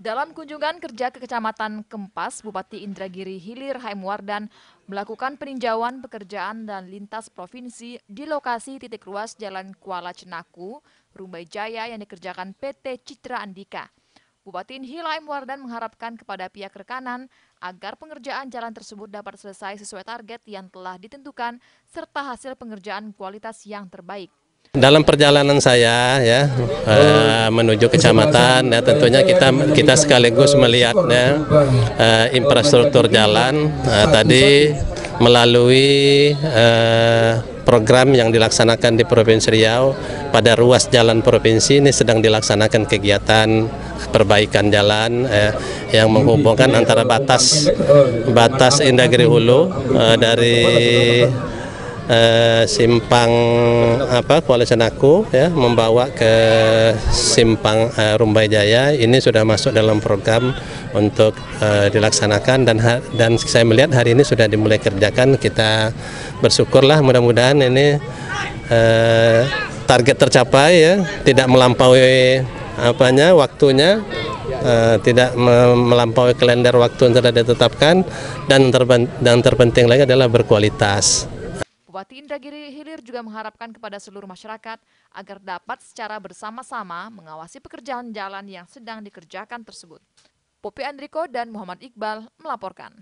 Dalam kunjungan kerja ke Kecamatan Kempas, Bupati Indragiri Hilir Haim Wardan melakukan peninjauan pekerjaan dan lintas provinsi di lokasi titik ruas Jalan Kuala Cenaku, Rumbai Jaya yang dikerjakan PT Citra Andika. Bupati Hilaim Wardan mengharapkan kepada pihak rekanan agar pengerjaan jalan tersebut dapat selesai sesuai target yang telah ditentukan serta hasil pengerjaan kualitas yang terbaik. Dalam perjalanan saya ya eh, menuju kecamatan ya tentunya kita kita sekaligus melihatnya uh, infrastruktur jalan uh, tadi melalui uh, program yang dilaksanakan di Provinsi Riau pada ruas jalan provinsi ini sedang dilaksanakan kegiatan perbaikan jalan eh, yang menghubungkan antara batas batas Indagri Hulu eh, dari Eh, simpang apa koalisi aku ya membawa ke simpang uh, Rumbai Jaya ini sudah masuk dalam program untuk uh, dilaksanakan dan dan saya melihat hari ini sudah dimulai kerjakan kita bersyukurlah mudah-mudahan ini uh, target tercapai ya tidak melampaui apanya waktunya uh, tidak melampaui kalender waktu yang telah ditetapkan dan terpen dan terpenting lagi adalah berkualitas. Bupati Indragiri Hilir juga mengharapkan kepada seluruh masyarakat agar dapat secara bersama-sama mengawasi pekerjaan jalan yang sedang dikerjakan tersebut. Popi Andriko dan Muhammad Iqbal melaporkan.